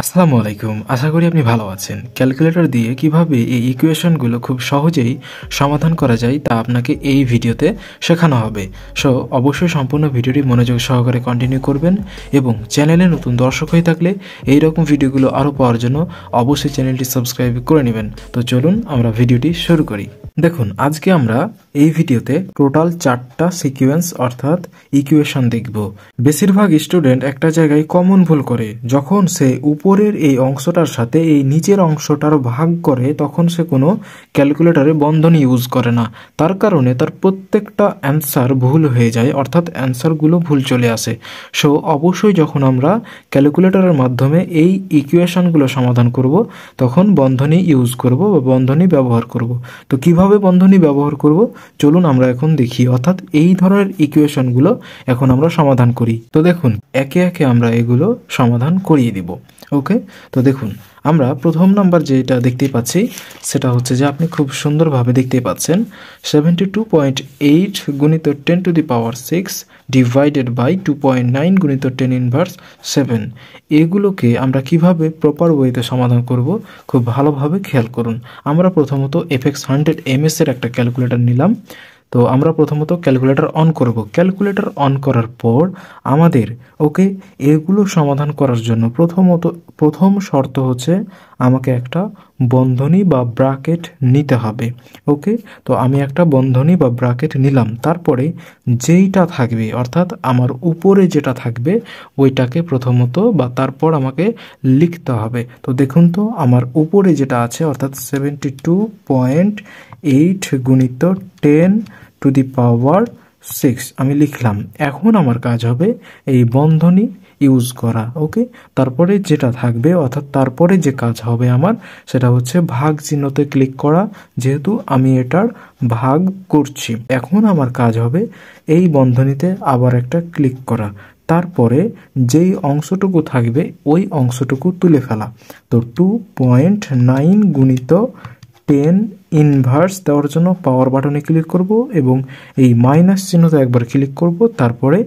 আসসালামু আলাইকুম আশা করি আপনি ভালো আছেন ক্যালকুলেটর দিয়ে কিভাবে এই ইকুয়েশনগুলো খুব সহজেই সমাধান করা যায় তা আপনাকে এই ভিডিওতে শেখানো হবে সো অবশ্যই সম্পূর্ণ ভিডিওটি মনোযোগ সহকারে কন্টিনিউ করবেন এবং চ্যানেলে নতুন দর্শক হয়ে থাকলে এই রকম ভিডিওগুলো আরও পাওয়ার জন্য অবশ্যই চ্যানেলটি সাবস্ক্রাইব করে নেবেন তো চলুন আমরা ভিডিওটি শুরু করি দেখুন আজকে আমরা এই ভিডিওতে টোটাল চারটা সিকুয়েন্স অর্থাৎ ইকুয়েশন দেখব বেশিরভাগ স্টুডেন্ট একটা জায়গায় কমন ভুল করে যখন সে উপরের এই অংশটার সাথে এই নিচের অংশটার ভাগ করে তখন সে কোনো ক্যালকুলেটরে বন্ধন ইউজ করে না তার কারণে তার প্রত্যেকটা অ্যান্সার ভুল হয়ে যায় অর্থাৎ অ্যান্সারগুলো ভুল চলে আসে সো অবশ্যই যখন আমরা ক্যালকুলেটরের মাধ্যমে এই ইকুয়েশনগুলো সমাধান করব তখন বন্ধনী ইউজ করব বা বন্ধনী ব্যবহার করব তো কীভাবে কিভাবে বন্ধনী ব্যবহার করব চলুন আমরা এখন দেখি অর্থাৎ এই ধরনের ইকুয়েশনগুলো এখন আমরা সমাধান করি তো দেখুন একে একে আমরা এগুলো সমাধান করিয়ে দিব ওকে তো দেখুন আমরা প্রথম নাম্বার যেটা দেখতে পাচ্ছি সেটা হচ্ছে যে আপনি খুব সুন্দরভাবে দেখতে পাচ্ছেন সেভেন্টি টু পয়েন্ট এইট গুণিত ten to the power six divided by two point nine গুণিত টেন ইনভার্স সেভেন এগুলোকে আমরা কিভাবে প্রপার ওয়েতে সমাধান করব খুব ভালোভাবে খেয়াল করুন আমরা প্রথমত এফ এক্স হান্ড্রেড এম এর একটা ক্যালকুলেটর নিলাম তো আমরা প্রথমত ক্যালকুলেটর অন করব ক্যালকুলেটর অন করার পর আমাদের ওকে এগুলো সমাধান করার জন্য প্রথমত প্রথম শর্ত হচ্ছে আমাকে একটা বন্ধনী বা ব্রাকেট নিতে হবে ওকে তো আমি একটা বন্ধনী বা ব্রাকেট নিলাম তারপরে যেইটা থাকবে অর্থাৎ আমার উপরে যেটা থাকবে ওইটাকে প্রথমত বা তারপর আমাকে লিখতে হবে তো দেখুন তো আমার উপরে যেটা আছে অর্থাৎ সেভেন্টি টু পয়েন্ট এইট গুণিত ten to the power six আমি লিখলাম এখন আমার কাজ হবে এই বন্ধনী ইউজ করা ওকে তারপরে যেটা থাকবে অর্থাৎ তারপরে যে কাজ হবে আমার সেটা হচ্ছে ভাগ চিহ্নতে ক্লিক করা যেহেতু আমি এটার ভাগ করছি এখন আমার কাজ হবে এই বন্ধনীতে আবার একটা ক্লিক করা তারপরে যেই অংশটুকু থাকবে ওই অংশটুকু তুলে ফেলা তো টু পয়েন্ট নাইন গুণিত টেন ইনভার্স দেওয়ার জন্য পাওয়ার বাটনে ক্লিক করব এবং এই মাইনাস চিহ্নতে একবার ক্লিক করব তারপরে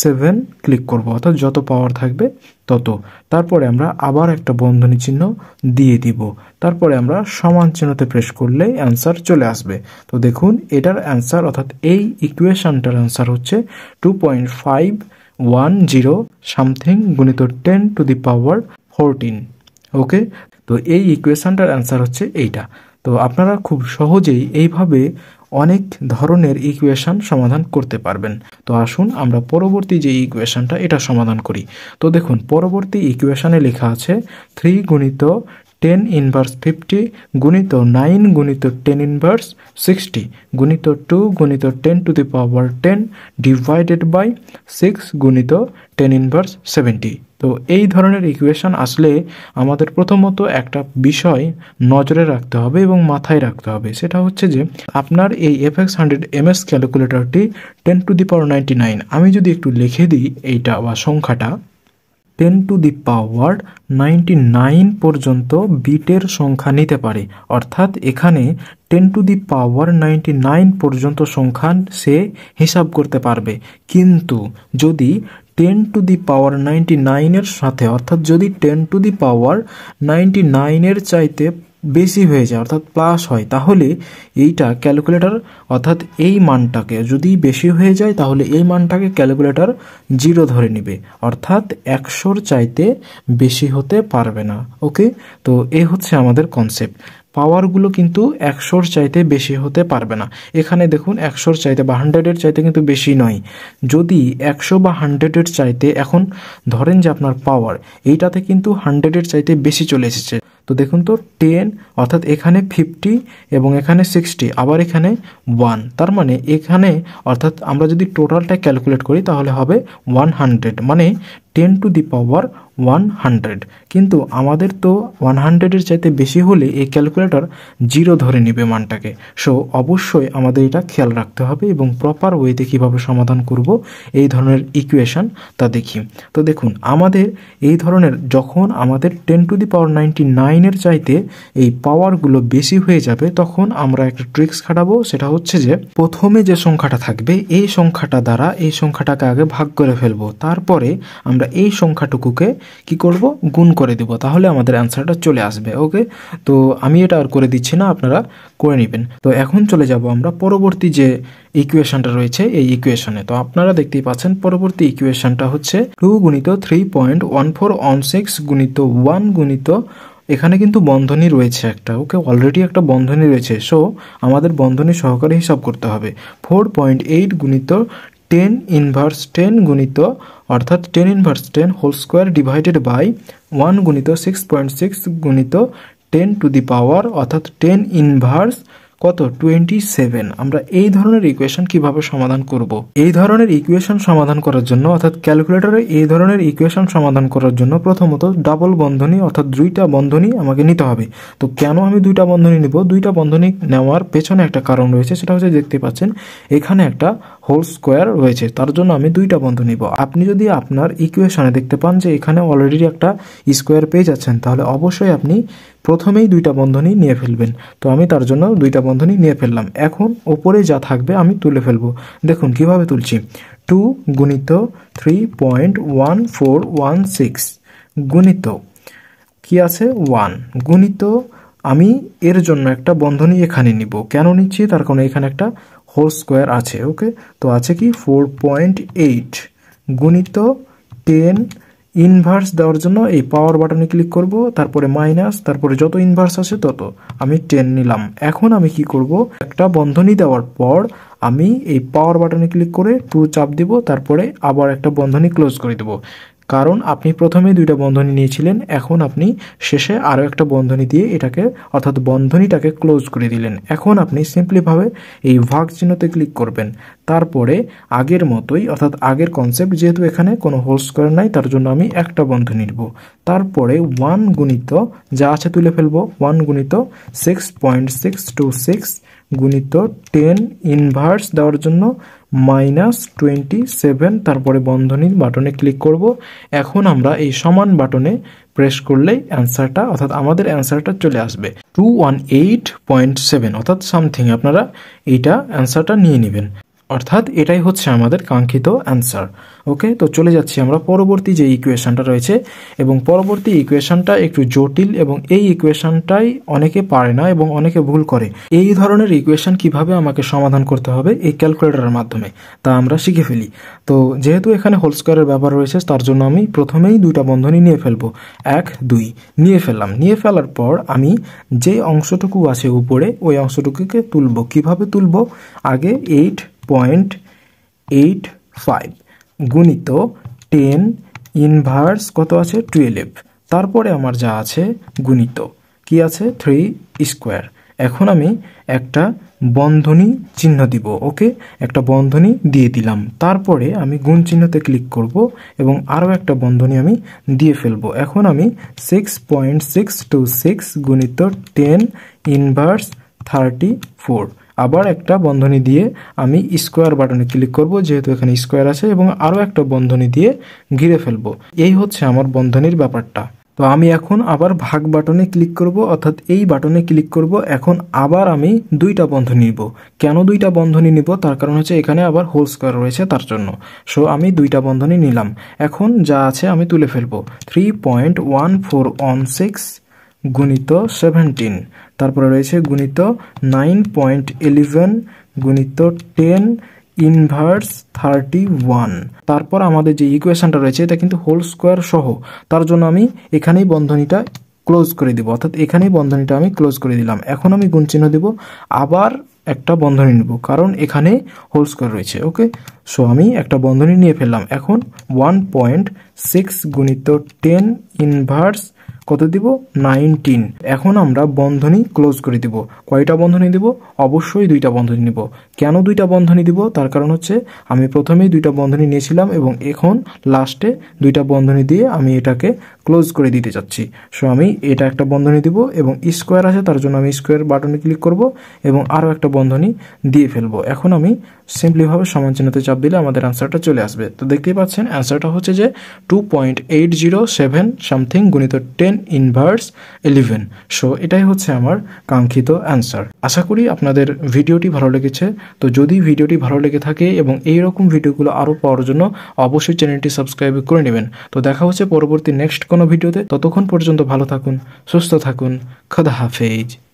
সেভেন ক্লিক করব অর্থাৎ যত পাওয়ার থাকবে তত তারপরে আমরা আবার একটা বন্ধনী চিহ্ন দিয়ে দিব তারপরে আমরা সমান চিহ্নতে প্রেস করলেই অ্যান্সার চলে আসবে তো দেখুন এটার অ্যান্সার অর্থাৎ এই ইকুয়েশানটার অ্যান্সার হচ্ছে two point five one zero something গুণিত ten to the power fourteen okay তো এই ইকুয়েশানটার অ্যান্সার হচ্ছে এইটা তো আপনারা খুব সহজেই এইভাবে অনেক ধরনের ইকুয়েশান সমাধান করতে পারবেন তো আসুন আমরা পরবর্তী যে ইকুয়েশানটা এটা সমাধান করি তো দেখুন পরবর্তী ইকুয়েশানে লেখা আছে থ্রি গুণিত টেন ইনভার্স ফিফটি গুণিত নাইন গুণিত টেন ইনভার্স সিক্সটি গুণিত টু গুণিত ten to the power ten divided by six গুণিত টেন ইনভার্স সেভেন্টি তো এই ধরনের ইকুয়েশন আসলে আমাদের প্রথমত একটা বিষয় নজরে রাখতে হবে এবং মাথায় রাখতে হবে সেটা হচ্ছে যে আপনার এই F X hundred M S ক্যালকুলেটরটি ten to the power ninety nine আমি যদি একটু লিখে দিই এইটা বা সংখ্যাটা ten to the power ninety nine পর্যন্ত বিটের সংখ্যা নিতে পারে অর্থাৎ এখানে ten to the power ninety nine পর্যন্ত সংখ্যা সে হিসাব করতে পারবে কিন্তু যদি ten to the power ninety নাইনের সাথে অর্থাৎ যদি ten to the power ninety নাইনের চাইতে বেশি হয়ে যায় অর্থাৎ প্লাস হয় তাহলে এইটা ক্যালকুলেটর অর্থাৎ এই মানটাকে যদি বেশি হয়ে যায় তাহলে এই মানটাকে ক্যালকুলেটর জিরো ধরে নেবে অর্থাৎ একশোর চাইতে বেশি হতে পারবে না ওকে তো এ হচ্ছে আমাদের কনসেপ্ট পাওয়ারগুলো কিন্তু একশোর চাইতে বেশি হতে পারবে না এখানে দেখুন একশোর চাইতে বা হান্ড্রেডের চাইতে কিন্তু বেশি নয় যদি একশো বা হান্ড্রেডের চাইতে এখন ধরেন যে আপনার পাওয়ার এইটাতে কিন্তু হান্ড্রেডের চাইতে বেশি চলে এসেছে তো দেখুন তো টেন অর্থাৎ এখানে ফিফটি এবং এখানে সিক্সটি আবার এখানে ওয়ান তার মানে এখানে অর্থাৎ আমরা যদি টোটালটা ক্যালকুলেট করি তাহলে হবে ওয়ান হান্ড্রেড মানে ten to the power one hundred কিন্তু আমাদের তো ওয়ান হান্ড্রেডের চাইতে বেশি হলে এই ক্যালকুলেটর জিরো ধরে নেবে মানটাকে সো অবশ্যই আমাদের এটা খেয়াল রাখতে হবে এবং প্রপার ওয়েতে কীভাবে সমাধান করব এই ধরনের ইকুয়েশান তা দেখি তো দেখুন আমাদের এই ধরনের যখন আমাদের ten to the power ninety নাইনের চাইতে এই পাওয়ারগুলো বেশি হয়ে যাবে তখন আমরা একটা ট্রিক্স খাটাবো সেটা হচ্ছে যে প্রথমে যে সংখ্যাটা থাকবে এই সংখ্যাটা দ্বারা এই সংখ্যাটাকে আগে ভাগ করে ফেলবো তারপরে আমরা আমরা এই সংখ্যাটুকুকে কি করব গুণ করে দেব তাহলে আমাদের অ্যান্সারটা চলে আসবে ওকে তো আমি এটা আর করে দিচ্ছি না আপনারা করে নেবেন তো এখন চলে যাব আমরা পরবর্তী যে ইকুয়েশনটা রয়েছে এই ইকুয়েশনে তো আপনারা দেখতেই পাচ্ছেন পরবর্তী ইকুয়েশনটা হচ্ছে টু গুণিত three point one four one six গুণিত ওয়ান গুণিত এখানে কিন্তু বন্ধনী রয়েছে একটা ওকে অলরেডি একটা বন্ধনী রয়েছে সো আমাদের বন্ধনী সহকারে হিসাব করতে হবে ফোর পয়েন্ট এইট গুণিত টেন ইনভার্স টেন গুণিত অর্থাৎ ten inverse ten whole square divided by one গুণিত সিক্স পয়েন্ট সিক্স গুণিত টেন টু দি পাওয়ার অর্থাৎ টেন ইনভার্স কত টোয়েন্টি সেভেন আমরা এই ধরনের ইকুয়েশন কিভাবে সমাধান করব। এই ধরনের ইকুয়েশন সমাধান করার জন্য অর্থাৎ ক্যালকুলেটরে এই ধরনের ইকুয়েশন সমাধান করার জন্য প্রথমত ডাবল বন্ধনী অর্থাৎ দুইটা বন্ধনী আমাকে নিতে হবে তো কেন আমি দুইটা বন্ধনী নিব দুইটা বন্ধনী নেওয়ার পেছনে একটা কারণ রয়েছে সেটা হচ্ছে দেখতে পাচ্ছেন এখানে একটা হোল স্কোয়ার রয়েছে তার জন্য আমি দুইটা বন্ধ নিব আপনি যদি আপনার ইকুয়েশনে দেখতে পান যে এখানে অলরেডি একটা স্কোয়ার পেয়ে যাচ্ছেন তাহলে অবশ্যই আপনি প্রথমেই দুইটা বন্ধনী নিয়ে ফেলবেন তো আমি তার জন্য দুইটা বন্ধনী নিয়ে ফেললাম এখন ওপরে যা থাকবে আমি তুলে ফেলবো দেখুন কিভাবে তুলছি টু গুণিত three point one four one six গুণিত কী আছে ওয়ান গুণিত আমি এর জন্য একটা বন্ধনী এখানে নিব কেন নিচ্ছি তার কারণে এখানে একটা হোল স্কোয়ার আছে ওকে তো আছে কি ফোর পয়েন্ট এইট গুণিত টেন ইনভার্স দেওয়ার জন্য এই পাওয়ার বাটনে ক্লিক করব তারপরে মাইনাস তারপরে যত ইনভার্স আছে তত আমি টেন নিলাম এখন আমি কি করব একটা বন্ধনী দেওয়ার পর আমি এই পাওয়ার বাটনে ক্লিক করে টু চাপ দিব তারপরে আবার একটা বন্ধনী ক্লোজ করে দেবো কারণ আপনি প্রথমে দুইটা বন্ধনী নিয়েছিলেন এখন আপনি শেষে আরও একটা বন্ধনী দিয়ে এটাকে অর্থাৎ বন্ধনীটাকে ক্লোজ করে দিলেন এখন আপনি সিম্পলিভাবে এই ভাগ চিহ্নতে ক্লিক করবেন তারপরে আগের মতোই অর্থাৎ আগের কনসেপ্ট যেহেতু এখানে কোনো হোল স্কোয়ার নাই তার জন্য আমি একটা বন্ধনী নিব তারপরে ওয়ান গুণিত যা আছে তুলে ফেলবো ওয়ান গুণিত six point six two six গুণিত টেন ইনভার্স দেওয়ার জন্য মাইনাস টোয়েন্টি সেভেন তারপরে বন্ধনীর বাটনে ক্লিক করব এখন আমরা এই সমান বাটনে প্রেস করলেই অ্যান্সারটা অর্থাৎ আমাদের অ্যান্সারটা চলে আসবে two one eight point seven অর্থাৎ সামথিং আপনারা এইটা অ্যান্সারটা নিয়ে নেবেন অর্থাৎ এটাই হচ্ছে আমাদের কাঙ্ক্ষিত অ্যান্সার ওকে তো চলে যাচ্ছি আমরা পরবর্তী যে ইকুয়েশানটা রয়েছে এবং পরবর্তী ইকুয়েশানটা একটু জটিল এবং এই ইকুয়েশানটাই অনেকে পারে না এবং অনেকে ভুল করে এই ধরনের ইকুয়েশান কিভাবে আমাকে সমাধান করতে হবে এই ক্যালকুলেটরের মাধ্যমে তা আমরা শিখে ফেলি তো যেহেতু এখানে হোল স্কোয়ারের ব্যাপার রয়েছে তার জন্য আমি প্রথমেই দুটা বন্ধনী নিয়ে ফেলবো এক দুই নিয়ে ফেললাম নিয়ে ফেলার পর আমি যে অংশটুকু আছে উপরে ওই অংশটুকুকে তুলব কিভাবে তুলব আগে এইট পয়েন্ট এইট ফাইভ গুণিত টেন ইনভার্স কত আছে টুয়েলভ তারপরে আমার যা আছে গুণিত কি আছে থ্রি স্কোয়ার এখন আমি একটা বন্ধনী চিহ্ন দিব ওকে একটা বন্ধনী দিয়ে দিলাম তারপরে আমি গুণ চিহ্নতে ক্লিক করব এবং আরও একটা বন্ধনী আমি দিয়ে ফেলব এখন আমি six point six two six গুণিত টেন ইনভার্স থার্টি ফোর আবার একটা বন্ধনী দিয়ে আমি স্কোয়ার বাটনে ক্লিক করব যেহেতু এখানে স্কোয়ার আছে এবং আরও একটা বন্ধনী দিয়ে ঘিরে ফেলবো এই হচ্ছে আমার বন্ধনীর ব্যাপারটা তো আমি এখন আবার ভাগ বাটনে ক্লিক করব অর্থাৎ এই বাটনে ক্লিক করব এখন আবার আমি দুইটা বন্ধনী নিব কেন দুইটা বন্ধনী নিব তার কারণ হচ্ছে এখানে আবার হোল স্কোয়ার রয়েছে তার জন্য সো আমি দুইটা বন্ধনী নিলাম এখন যা আছে আমি তুলে ফেলবো three point one four one six গুণিত সেভেন্টিন তারপরে রয়েছে গুণিত নাইন পয়েন্ট এলিভেন গুণিত টেন ইনভার্স থার্টি ওয়ান তারপর আমাদের যে ইকুয়েশানটা রয়েছে এটা কিন্তু হোল স্কোয়ার সহ তার জন্য আমি এখানেই বন্ধনীটা ক্লোজ করে দিব অর্থাৎ এখানেই বন্ধনীটা আমি ক্লোজ করে দিলাম এখন আমি গুণ চিহ্ন দেব আবার একটা বন্ধনী নেব কারণ এখানে হোল স্কোয়ার রয়েছে ওকে সো আমি একটা বন্ধনী নিয়ে ফেললাম এখন ওয়ান পয়েন্ট সিক্স গুণিত টেন ইনভার্স কত দিব নাইনটিন এখন আমরা বন্ধনী ক্লোজ করে দিব কয়টা বন্ধনী দিব অবশ্যই দুইটা বন্ধনী নিব কেন দুইটা বন্ধনী দিব তার কারণ হচ্ছে আমি প্রথমেই দুইটা বন্ধনী নিয়েছিলাম এবং এখন লাস্টে দুইটা বন্ধনী দিয়ে আমি এটাকে ক্লোজ করে দিতে চাচ্ছি সো আমি এটা একটা বন্ধনী দিব এবং স্কোয়ার আছে তার জন্য আমি স্কোয়ার বাটনে ক্লিক করব এবং আরও একটা বন্ধনী দিয়ে ফেলবো এখন আমি সিম্পলিভাবে সমান চিহ্নতে চাপ দিলে আমাদের অ্যান্সারটা চলে আসবে তো দেখতেই পাচ্ছেন অ্যান্সারটা হচ্ছে যে two point eight zero seven something গুণিত টেন ইনভার্স ইলেভেন সো এটাই হচ্ছে আমার কাঙ্ক্ষিত অ্যান্সার আশা করি আপনাদের ভিডিওটি ভালো লেগেছে তো যদি ভিডিওটি ভালো লেগে থাকে এবং এই রকম ভিডিওগুলো আরও পাওয়ার জন্য অবশ্যই চ্যানেলটি সাবস্ক্রাইব করে নেবেন তো দেখা হচ্ছে পরবর্তী নেক্সট কোনো ভিডিওতে ততক্ষণ পর্যন্ত ভালো থাকুন সুস্থ থাকুন খদা হাফেজ